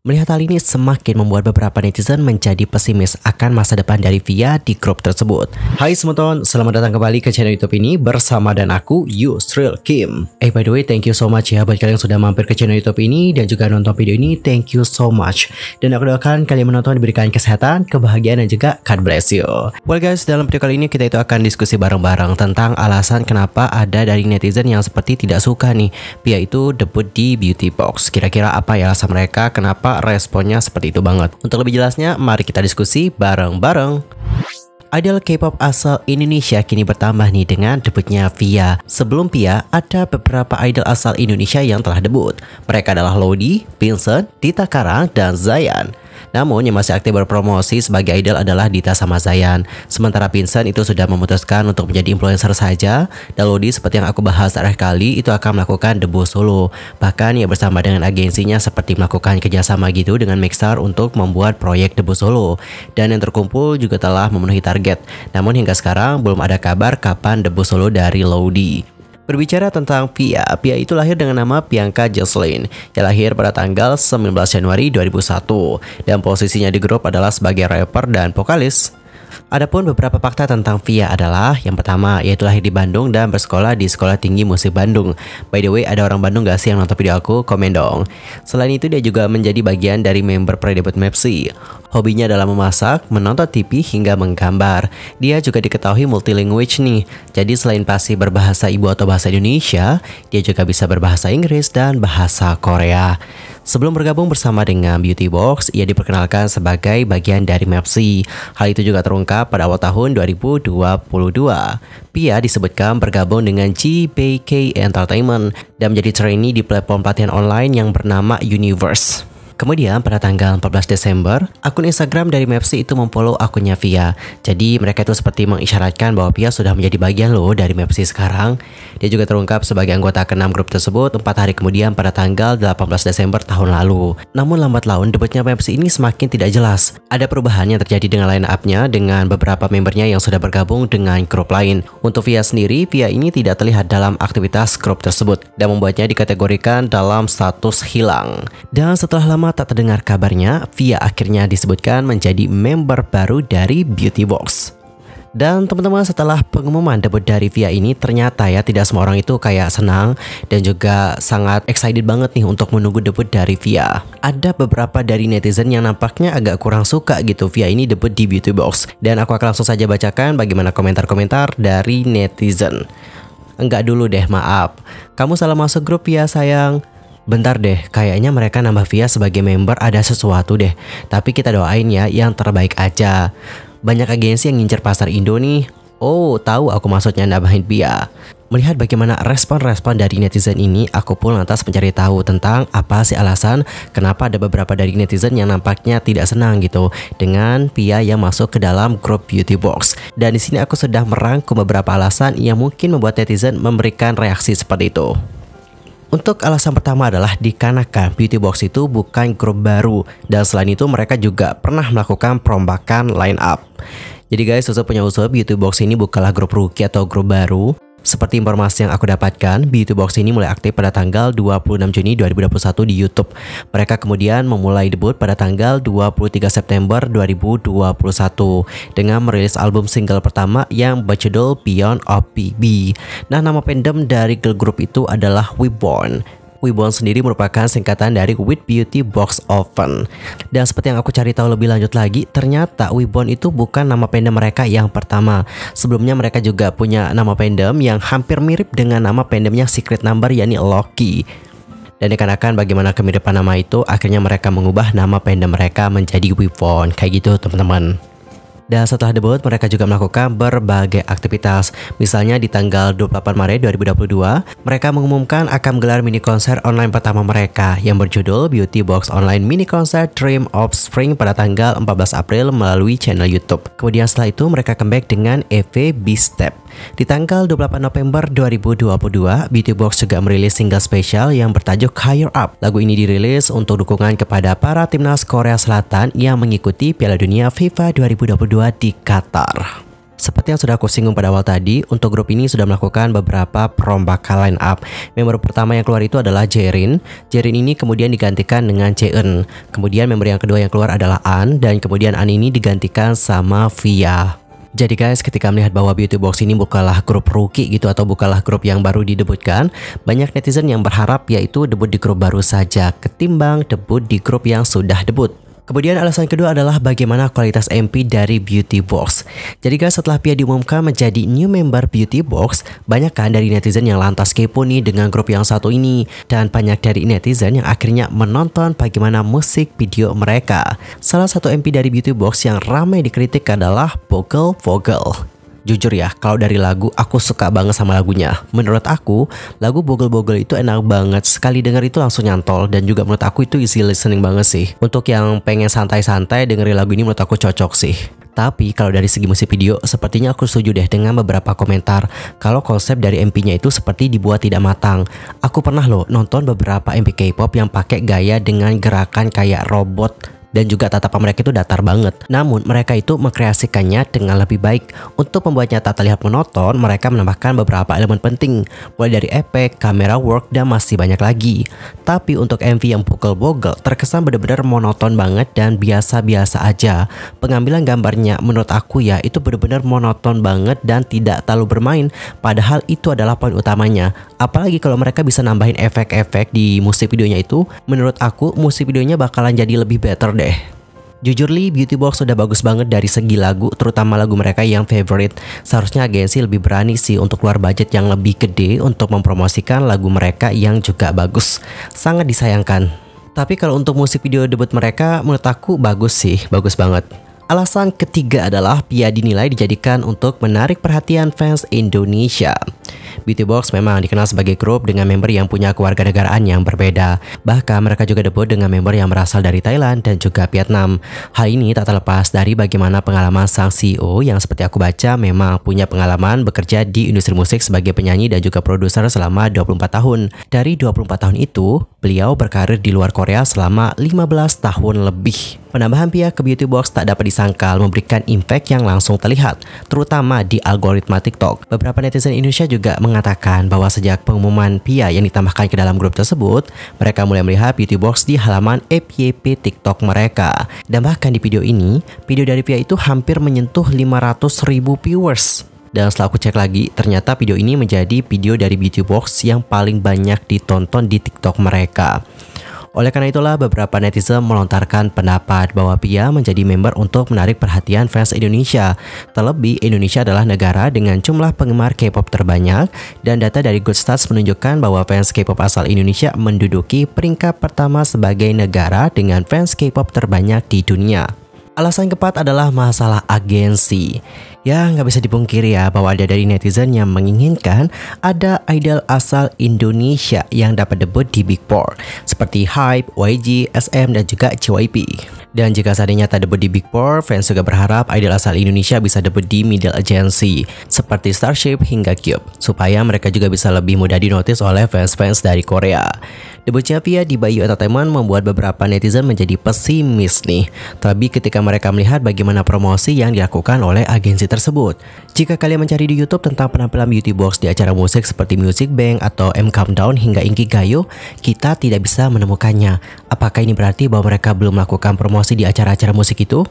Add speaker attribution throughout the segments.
Speaker 1: Melihat hal ini semakin membuat beberapa netizen menjadi pesimis akan masa depan dari Via di grup tersebut. Hai semua teman, selamat datang kembali ke channel YouTube ini bersama dan aku Yusril Kim. Eh by the way, thank you so much ya buat kalian yang sudah mampir ke channel YouTube ini dan juga nonton video ini, thank you so much. Dan aku doakan kalian menonton diberikan kesehatan, kebahagiaan dan juga God bless you. Well guys, dalam video kali ini kita itu akan diskusi bareng-bareng tentang alasan kenapa ada dari netizen yang seperti tidak suka nih Via itu debut di Beauty Box. Kira-kira apa ya alasan mereka kenapa kenapa responnya seperti itu banget. Untuk lebih jelasnya, mari kita diskusi bareng-bareng. Idol K-pop asal Indonesia kini bertambah nih dengan debutnya Via. Sebelum Via, ada beberapa idol asal Indonesia yang telah debut. Mereka adalah Lodi, Vincent, Tita Karang, dan Zayan. Namun yang masih aktif berpromosi sebagai idol adalah Dita sama Zayan. Sementara Vincent itu sudah memutuskan untuk menjadi influencer saja. Dan Lodi seperti yang aku bahas terakhir kali itu akan melakukan debut solo. Bahkan ya bersama dengan agensinya seperti melakukan kerjasama gitu dengan Mixer untuk membuat proyek debut solo. Dan yang terkumpul juga telah memenuhi target. Namun hingga sekarang belum ada kabar kapan debut solo dari Lodi. Berbicara tentang Pia, Pia itu lahir dengan nama Bianca Jocelyn yang lahir pada tanggal 19 Januari 2001 dan posisinya di grup adalah sebagai rapper dan vokalis. Adapun beberapa fakta tentang Via adalah yang pertama yaitu lahir di Bandung dan bersekolah di Sekolah Tinggi Musik Bandung. By the way, ada orang Bandung gak sih yang nonton video aku? Komen dong. Selain itu dia juga menjadi bagian dari member Predebut Mepsi. Hobinya adalah memasak, menonton TV, hingga menggambar. Dia juga diketahui multilingual nih, jadi selain pasti berbahasa ibu atau bahasa Indonesia, dia juga bisa berbahasa Inggris dan bahasa Korea. Sebelum bergabung bersama dengan Beauty Box, ia diperkenalkan sebagai bagian dari Mepsi. Hal itu juga terungkap pada awal tahun 2022. Pia disebutkan bergabung dengan GBK Entertainment dan menjadi trainee di platform pelatihan online yang bernama Universe. Kemudian pada tanggal 14 Desember, akun Instagram dari Mepsi itu memfollow akunnya Via. Jadi mereka itu seperti mengisyaratkan bahwa Via sudah menjadi bagian loh dari Mepsi sekarang. Dia juga terungkap sebagai anggota keenam grup tersebut 4 hari kemudian pada tanggal 18 Desember tahun lalu. Namun lambat laun debutnya Mepsi ini semakin tidak jelas. Ada perubahan yang terjadi dengan line up-nya dengan beberapa membernya yang sudah bergabung dengan grup lain. Untuk Via sendiri, Via ini tidak terlihat dalam aktivitas grup tersebut dan membuatnya dikategorikan dalam status hilang. Dan setelah lama lama tak terdengar kabarnya, Via akhirnya disebutkan menjadi member baru dari Beauty Box. Dan teman-teman setelah pengumuman debut dari Via ini ternyata ya tidak semua orang itu kayak senang dan juga sangat excited banget nih untuk menunggu debut dari Via. Ada beberapa dari netizen yang nampaknya agak kurang suka gitu Via ini debut di Beauty Box. Dan aku akan langsung saja bacakan bagaimana komentar-komentar dari netizen. Enggak dulu deh maaf. Kamu salah masuk grup ya sayang Bentar deh, kayaknya mereka nambah Via sebagai member ada sesuatu deh. Tapi kita doain ya yang terbaik aja. Banyak agensi yang ngincer pasar Indo nih. Oh, tahu aku maksudnya nambahin Via. Melihat bagaimana respon-respon dari netizen ini, aku pun lantas mencari tahu tentang apa sih alasan kenapa ada beberapa dari netizen yang nampaknya tidak senang gitu dengan Pia yang masuk ke dalam grup Beauty Box. Dan di sini aku sudah merangkum beberapa alasan yang mungkin membuat netizen memberikan reaksi seperti itu. Untuk alasan pertama adalah dikarenakan Beauty Box itu bukan grup baru dan selain itu mereka juga pernah melakukan perombakan line up. Jadi guys, sesuai punya usul Beauty Box ini bukanlah grup rookie atau grup baru, seperti informasi yang aku dapatkan, Beauty Box ini mulai aktif pada tanggal 26 Juni 2021 di YouTube. Mereka kemudian memulai debut pada tanggal 23 September 2021 dengan merilis album single pertama yang berjudul Beyond of BB. Nah, nama pendem dari girl group itu adalah Weborn. Wibon sendiri merupakan singkatan dari With Beauty Box Oven. Dan seperti yang aku cari tahu lebih lanjut lagi, ternyata Wibon itu bukan nama pendem mereka yang pertama. Sebelumnya mereka juga punya nama pendem yang hampir mirip dengan nama pendemnya Secret Number yakni Loki. Dan dikarenakan bagaimana kemiripan nama itu, akhirnya mereka mengubah nama pendem mereka menjadi Wibon. Kayak gitu teman-teman. Dan setelah debut, mereka juga melakukan berbagai aktivitas. Misalnya di tanggal 28 Maret 2022, mereka mengumumkan akan menggelar mini konser online pertama mereka yang berjudul Beauty Box Online Mini Concert Dream of Spring pada tanggal 14 April melalui channel YouTube. Kemudian setelah itu mereka comeback dengan EV B-Step. Di tanggal 28 November 2022, Beauty Box juga merilis single spesial yang bertajuk Higher Up. Lagu ini dirilis untuk dukungan kepada para timnas Korea Selatan yang mengikuti Piala Dunia FIFA 2022 2022 di Qatar. Seperti yang sudah aku singgung pada awal tadi, untuk grup ini sudah melakukan beberapa perombakan line up. Member pertama yang keluar itu adalah Jerin. Jerin ini kemudian digantikan dengan Cheon. Kemudian member yang kedua yang keluar adalah An dan kemudian An ini digantikan sama Via. Jadi guys, ketika melihat bahwa Beauty Box ini bukanlah grup rookie gitu atau bukanlah grup yang baru didebutkan, banyak netizen yang berharap yaitu debut di grup baru saja ketimbang debut di grup yang sudah debut. Kemudian alasan kedua adalah bagaimana kualitas MP dari Beauty Box. Jadi guys setelah Pia diumumkan menjadi new member Beauty Box, banyak kan dari netizen yang lantas kepo nih dengan grup yang satu ini dan banyak dari netizen yang akhirnya menonton bagaimana musik video mereka. Salah satu MP dari Beauty Box yang ramai dikritik adalah Vogel Vogel jujur ya kalau dari lagu aku suka banget sama lagunya menurut aku lagu bogel-bogel itu enak banget sekali denger itu langsung nyantol dan juga menurut aku itu easy listening banget sih untuk yang pengen santai-santai dengerin lagu ini menurut aku cocok sih tapi kalau dari segi musik video, sepertinya aku setuju deh dengan beberapa komentar kalau konsep dari MP-nya itu seperti dibuat tidak matang. Aku pernah loh nonton beberapa MP K-pop yang pakai gaya dengan gerakan kayak robot dan juga tatapan mereka itu datar banget. Namun mereka itu mengkreasikannya dengan lebih baik. Untuk membuatnya tak terlihat monoton, mereka menambahkan beberapa elemen penting, mulai dari efek, kamera work, dan masih banyak lagi. Tapi untuk MV yang pukul bogel terkesan benar-benar monoton banget dan biasa-biasa aja. Pengambilan gambarnya menurut aku ya itu benar-benar monoton banget dan tidak terlalu bermain, padahal itu adalah poin utamanya. Apalagi kalau mereka bisa nambahin efek-efek di musik videonya itu, menurut aku musik videonya bakalan jadi lebih better deh. Jujur li, Beauty Box sudah bagus banget dari segi lagu, terutama lagu mereka yang favorite. Seharusnya agensi lebih berani sih untuk keluar budget yang lebih gede untuk mempromosikan lagu mereka yang juga bagus. Sangat disayangkan. Tapi kalau untuk musik video debut mereka, menurut aku bagus sih, bagus banget. Alasan ketiga adalah Pia dinilai dijadikan untuk menarik perhatian fans Indonesia. Beauty Box memang dikenal sebagai grup dengan member yang punya kewarganegaraan yang berbeda. Bahkan mereka juga debut dengan member yang berasal dari Thailand dan juga Vietnam. Hal ini tak terlepas dari bagaimana pengalaman sang CEO yang seperti aku baca memang punya pengalaman bekerja di industri musik sebagai penyanyi dan juga produser selama 24 tahun. Dari 24 tahun itu, beliau berkarir di luar Korea selama 15 tahun lebih. Penambahan pihak ke Beauty Box tak dapat disangkal memberikan impact yang langsung terlihat, terutama di algoritma TikTok. Beberapa netizen Indonesia juga mengatakan bahwa sejak pengumuman Pia yang ditambahkan ke dalam grup tersebut, mereka mulai melihat beauty box di halaman FYP TikTok mereka. Dan bahkan di video ini, video dari Pia itu hampir menyentuh 500 ribu viewers. Dan setelah aku cek lagi, ternyata video ini menjadi video dari beauty box yang paling banyak ditonton di TikTok mereka. Oleh karena itulah beberapa netizen melontarkan pendapat bahwa Pia menjadi member untuk menarik perhatian fans Indonesia. Terlebih Indonesia adalah negara dengan jumlah penggemar K-pop terbanyak dan data dari Good Stats menunjukkan bahwa fans K-pop asal Indonesia menduduki peringkat pertama sebagai negara dengan fans K-pop terbanyak di dunia. Alasan keempat adalah masalah agensi. Ya nggak bisa dipungkiri ya bahwa ada dari netizen yang menginginkan ada idol asal Indonesia yang dapat debut di Big Four seperti Hype, YG, SM, dan juga JYP. Dan jika seandainya tak debut di Big Four, fans juga berharap idol asal Indonesia bisa debut di middle agency seperti Starship hingga Cube supaya mereka juga bisa lebih mudah dinotis oleh fans-fans dari Korea. Debutnya Pia di Bayu Entertainment membuat beberapa netizen menjadi pesimis nih, Tapi ketika mereka melihat bagaimana promosi yang dilakukan oleh agensi tersebut. Jika kalian mencari di YouTube tentang penampilan beauty box di acara musik seperti Music Bank atau M Countdown hingga Gayo, kita tidak bisa menemukannya. Apakah ini berarti bahwa mereka belum melakukan promosi di acara-acara musik itu?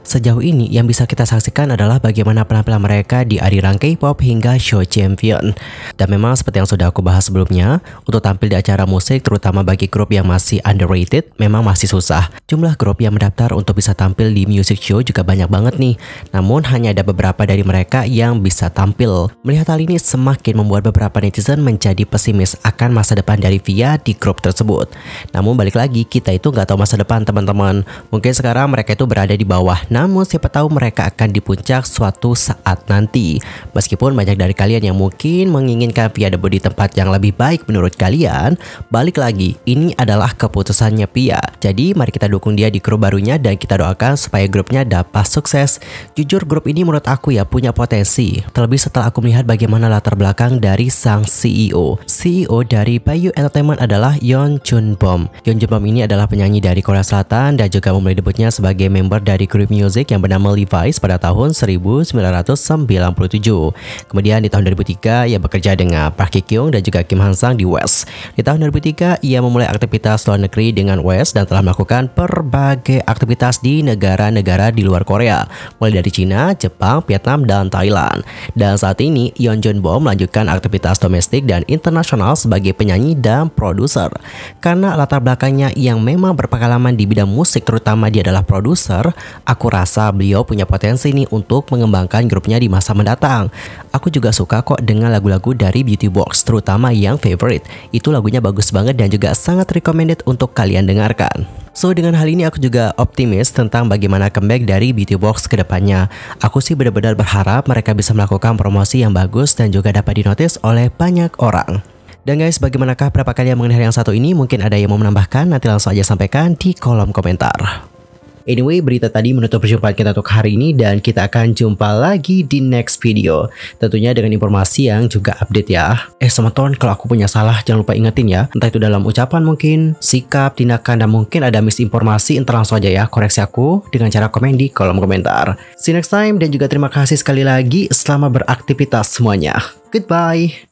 Speaker 1: Sejauh ini yang bisa kita saksikan adalah bagaimana penampilan mereka di arirang K-pop hingga show champion. Dan memang seperti yang sudah aku bahas sebelumnya, untuk tampil di acara musik terutama bagi grup yang masih underrated memang masih susah. Jumlah grup yang mendaftar untuk bisa tampil di music show juga banyak banget nih. Namun hanya ada beberapa dari mereka yang bisa tampil. Melihat hal ini semakin membuat beberapa netizen menjadi pesimis akan masa depan dari Via di grup tersebut. Namun balik lagi kita itu nggak tahu masa depan teman-teman. Mungkin sekarang mereka itu berada di bawah namun siapa tahu mereka akan di puncak suatu saat nanti. Meskipun banyak dari kalian yang mungkin menginginkan Pia debut di tempat yang lebih baik menurut kalian, balik lagi, ini adalah keputusannya Pia. Jadi mari kita dukung dia di kru barunya dan kita doakan supaya grupnya dapat sukses. Jujur grup ini menurut aku ya punya potensi. Terlebih setelah aku melihat bagaimana latar belakang dari sang CEO. CEO dari Bayu Entertainment adalah Yeon Chun Bom. Yeon Chun Bom ini adalah penyanyi dari Korea Selatan dan juga memulai debutnya sebagai member dari grup Music yang bernama Levi's pada tahun 1997. Kemudian di tahun 2003 ia bekerja dengan Park Hee Kyung dan juga Kim Han Sang di West. Di tahun 2003 ia memulai aktivitas luar negeri dengan West dan telah melakukan berbagai aktivitas di negara-negara di luar Korea, mulai dari China, Jepang, Vietnam, dan Thailand. Dan saat ini Yeon Jun Bo melanjutkan aktivitas domestik dan internasional sebagai penyanyi dan produser. Karena latar belakangnya yang memang berpengalaman di bidang musik terutama dia adalah produser, Aku rasa beliau punya potensi nih untuk mengembangkan grupnya di masa mendatang. Aku juga suka kok dengan lagu-lagu dari Beauty Box, terutama yang favorite. Itu lagunya bagus banget dan juga sangat recommended untuk kalian dengarkan. So dengan hal ini aku juga optimis tentang bagaimana comeback dari Beauty Box ke depannya. Aku sih benar-benar berharap mereka bisa melakukan promosi yang bagus dan juga dapat dinotis oleh banyak orang. Dan guys, bagaimanakah berapa kalian mengenai yang satu ini? Mungkin ada yang mau menambahkan, nanti langsung aja sampaikan di kolom komentar. Anyway, berita tadi menutup perjumpaan kita untuk hari ini dan kita akan jumpa lagi di next video. Tentunya dengan informasi yang juga update ya. Eh sama teman, kalau aku punya salah jangan lupa ingetin ya. Entah itu dalam ucapan mungkin, sikap, tindakan, dan mungkin ada misinformasi, entar langsung aja ya koreksi aku dengan cara komen di kolom komentar. See you next time dan juga terima kasih sekali lagi selamat beraktivitas semuanya. Goodbye!